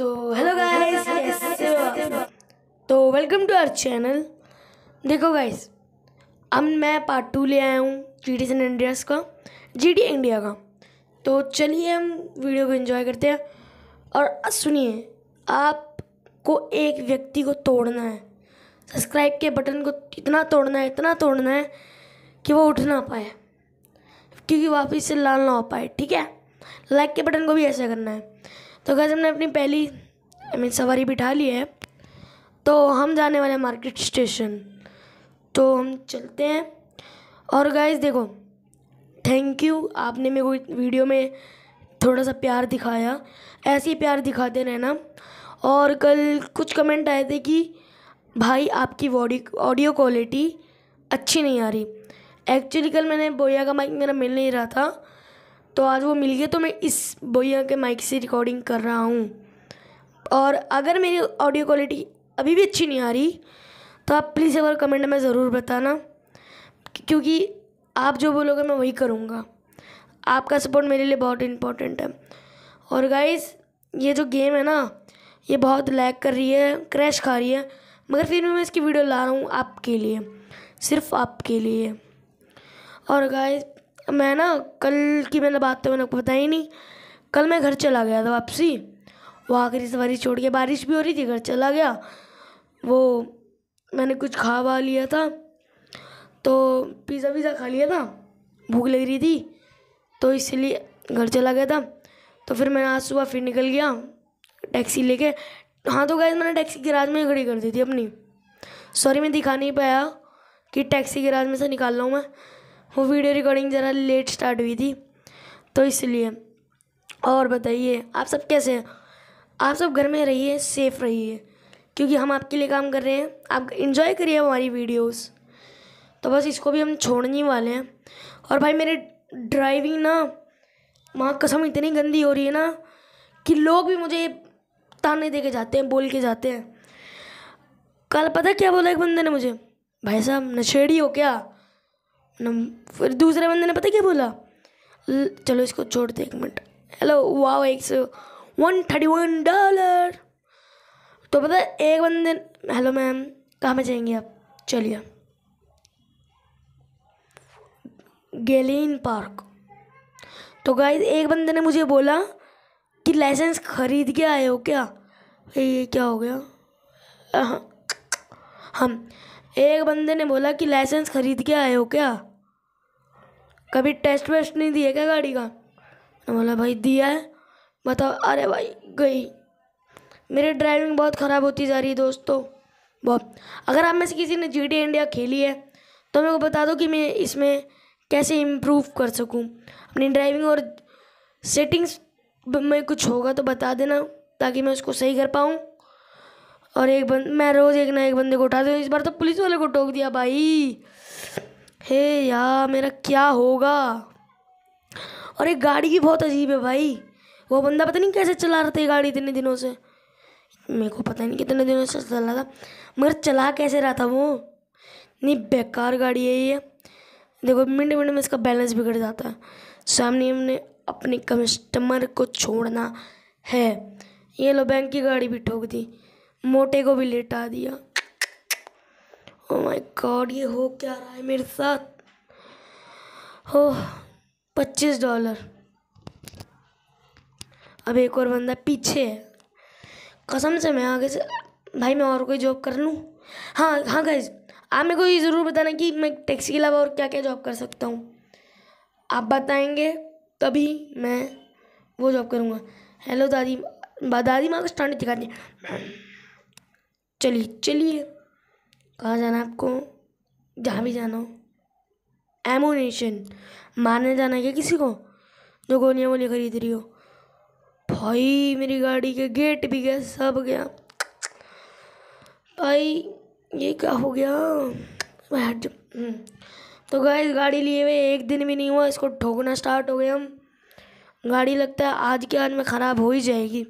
तो hello guys तो welcome to our channel देखो गाइस अब मैं पार्ट टू ले आया हूँ जी डी सन इंडियाज़ का जी डी इंडिया का तो चलिए हम वीडियो को एंजॉय करते हैं और सुनिए आपको एक व्यक्ति को तोड़ना है सब्सक्राइब के बटन को इतना तोड़ना है इतना तोड़ना है कि वो उठ ना पाए क्योंकि वापस से लाल ना हो पाए ठीक है लाइक के बटन को भी ऐसा करना है तो गैस हमने अपनी पहली आई मीन सवारी बिठा ली है तो हम जाने वाले हैं मार्केट स्टेशन तो हम चलते हैं और गाइस देखो थैंक यू आपने मेरे को वीडियो में थोड़ा सा प्यार दिखाया ऐसे ही प्यार दिखाते रहना और कल कुछ कमेंट आए थे कि भाई आपकी ऑडियो क्वालिटी अच्छी नहीं आ रही एक्चुअली कल मैंने बोया का माइक मेरा मिल नहीं रहा था तो आज वो मिल गए तो मैं इस भैया के माइक से रिकॉर्डिंग कर रहा हूँ और अगर मेरी ऑडियो क्वालिटी अभी भी अच्छी नहीं आ रही तो आप प्लीज़ एक बार कमेंट में ज़रूर बताना क्योंकि आप जो बोलोगे मैं वही करूँगा आपका सपोर्ट मेरे लिए बहुत इम्पोर्टेंट है और गाइज ये जो गेम है ना ये बहुत लैग कर रही है क्रैश खा रही है मगर फिर भी मैं इसकी वीडियो ला रहा हूँ आपके लिए सिर्फ आपके लिए और गाइज मैं ना कल की मैंने बात तो मैंने आपको बताई नहीं कल मैं घर चला गया था वापसी वो आखिरी सवारी छोड़ के बारिश भी हो रही थी घर चला गया वो मैंने कुछ खा वा लिया था तो पिज़्ज़ा विज़ा खा लिया था भूख लग रही थी तो इसलिए घर चला गया था तो फिर मैं आज सुबह फिर निकल गया टैक्सी लेके हाँ तो गए मैंने टैक्सी गिराज में खड़ी कर दी थी अपनी सॉरी मैं दिखा नहीं पाया कि टैक्सी गराज में से निकाल रहा हूँ मैं वो वीडियो रिकॉर्डिंग ज़रा लेट स्टार्ट हुई थी तो इसलिए और बताइए आप सब कैसे हैं आप सब घर में रहिए सेफ़ रहिए क्योंकि हम आपके लिए काम कर रहे हैं आप इन्जॉय करिए हमारी वीडियोस तो बस इसको भी हम छोड़ने वाले हैं और भाई मेरे ड्राइविंग ना माँ कसम इतनी गंदी हो रही है ना कि लोग भी मुझे ताने दे के जाते हैं बोल के जाते हैं कल पता क्या बोला एक बंदे ने मुझे भाई साहब नशेड़ी हो क्या नम फिर दूसरे बंदे ने पता क्या बोला चलो इसको छोड़ दे एक मिनट हेलो वाह एक सौ वन थर्टी वन डॉलर तो पता एक बंदे हेलो मैम कहाँ में जाएंगे आप चलिए गेलिन पार्क तो गाय एक बंदे ने मुझे बोला कि लाइसेंस खरीद के आए हो क्या ये क्या हो गया हाँ हम एक बंदे ने बोला कि लाइसेंस खरीद के आए हो क्या कभी टेस्ट वेस्ट नहीं दिया क्या गाड़ी का बोला भाई दिया है बताओ अरे भाई गई मेरी ड्राइविंग बहुत ख़राब होती जा रही है दोस्तों बहुत अगर आप में से किसी ने जी इंडिया खेली है तो मेरे को बता दो कि मैं इसमें कैसे इम्प्रूव कर सकूं अपनी ड्राइविंग और सेटिंग्स में कुछ होगा तो बता देना ताकि मैं उसको सही कर पाऊँ और एक बंद मैं रोज़ एक ना एक बंदे को उठा दूँ इस बार तो पुलिस वाले को टोक दिया भाई हे यार मेरा क्या होगा और एक गाड़ी भी बहुत अजीब है भाई वो बंदा पता नहीं कैसे चला रहा था गाड़ी इतने दिनों से मेरे को पता नहीं कितने दिनों से चल रहा था मगर चला कैसे रहा था वो नहीं बेकार गाड़ी है ये देखो मिनट मिनट में इसका बैलेंस बिगड़ जाता है सामने हमने अपने कस्टमर को छोड़ना है ये लो बैंक की गाड़ी भी ठोक दी मोटे को भी लेटा दिया ओ माय गॉड ये हो क्या रहा है मेरे साथ हो पच्चीस डॉलर अब एक और बंदा पीछे है कसम से मैं आगे से भाई मैं और कोई जॉब कर लूँ हाँ हाँ गाइज आप मेरे को ये ज़रूर बताना कि मैं टैक्सी के अलावा और क्या क्या जॉब कर सकता हूँ आप बताएंगे तभी मैं वो जॉब करूँगा हेलो दादी दादी माँ को स्टैंड दिखा दिया चलिए चलिए कहाँ जाना है आपको जहाँ भी जाना हो एमोनेशन मारने जाना क्या किसी को जो गोलियाँ वोलियाँ खरीद रही हो भाई मेरी गाड़ी के गेट भी गया सब गया भाई ये क्या हो गया हम्म। तो गए गाड़ी लिए हुए एक दिन भी नहीं हुआ इसको ठोकना स्टार्ट हो गया हम गाड़ी लगता है आज के आज में ख़राब हो ही जाएगी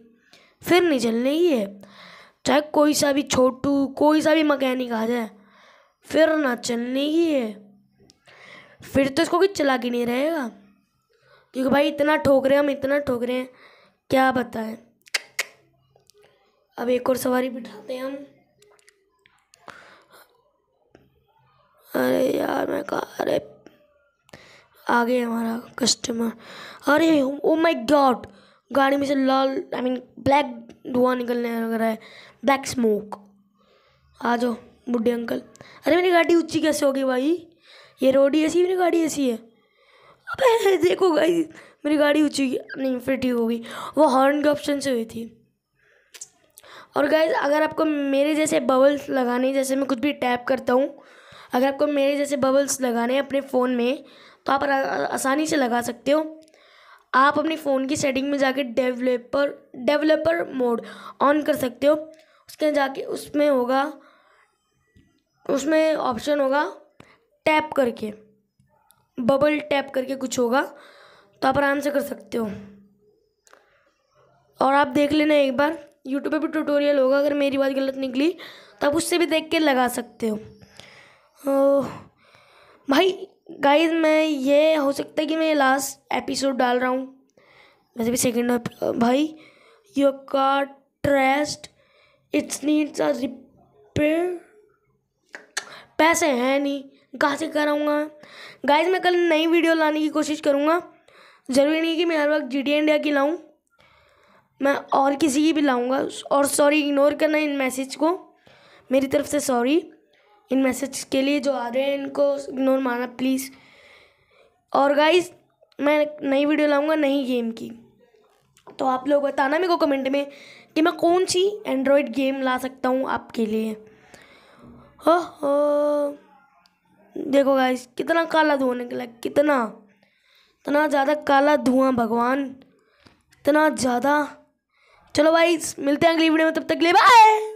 फिर नहीं चलने ही है चाहे कोई सा भी छोटू कोई सा भी मकैनिक आ जाए फिर ना चलने की है फिर तो इसको कुछ चला के नहीं रहेगा क्योंकि भाई इतना ठोक रहे हैं हम इतना ठोक रहे हैं क्या बताएं अब एक और सवारी बिठाते हैं हम अरे यार मैं कहा अरे आ गए हमारा कस्टमर अरे ओ माय गॉड गाड़ी में से लाल आई मीन ब्लैक धुआं निकलने लग रहा है ब्लैक स्मोक आ जाओ बुढ़े अंकल अरे मेरी गाड़ी ऊँची कैसे होगी भाई ये रोड ही ऐसी मेरी गाड़ी ऐसी है अबे देखो गाई मेरी गाड़ी ऊँची नहीं फिर ठीक होगी वो हॉर्न के ऑप्शन से हुई थी और गाइज अगर आपको मेरे जैसे बबल्स लगाने जैसे मैं कुछ भी टैप करता हूँ अगर आपको मेरे जैसे बबल्स लगाने अपने फ़ोन में तो आप आसानी से लगा सकते हो आप अपने फ़ोन की सेटिंग में जाके डेवलपर डेवलपर मोड ऑन कर सकते हो उसके जाके उसमें होगा उसमें ऑप्शन होगा टैप करके बबल टैप करके कुछ होगा तो आप आराम से कर सकते हो और आप देख लेना एक बार यूट्यूब पे भी ट्यूटोरियल होगा अगर मेरी बात गलत निकली तो आप उससे भी देख के लगा सकते हो ओ, भाई गाइस मैं ये हो सकता है कि मैं लास्ट एपिसोड डाल रहा हूँ वैसे भी सेकेंड भाई योर का ट्रेस्ट इट्स नीड्स अ रिपेयर पैसे हैं नहीं कहाँ से कराऊँगा गाइज मैं कल नई वीडियो लाने की कोशिश करूँगा ज़रूरी नहीं कि मैं हर वक्त जी डी इंडिया की लाऊँ मैं और किसी की भी लाऊँगा और सॉरी इग्नोर करना इन मैसेज को मेरी तरफ से सॉरी इन मैसेज के लिए जो आ रहे हैं इनको इग्नोर मारना प्लीज़ और गाइज़ मैं नई वीडियो लाऊंगा नई गेम की तो आप लोग बताना मेरे को कमेंट में कि मैं कौन सी एंड्रॉयड गेम ला सकता हूँ आपके लिए हो देखो गाइज कितना काला धुआं निकला कितना इतना ज़्यादा काला धुआं भगवान इतना ज़्यादा चलो भाई मिलते हैं अगली वीडियो में तब तक ले बाय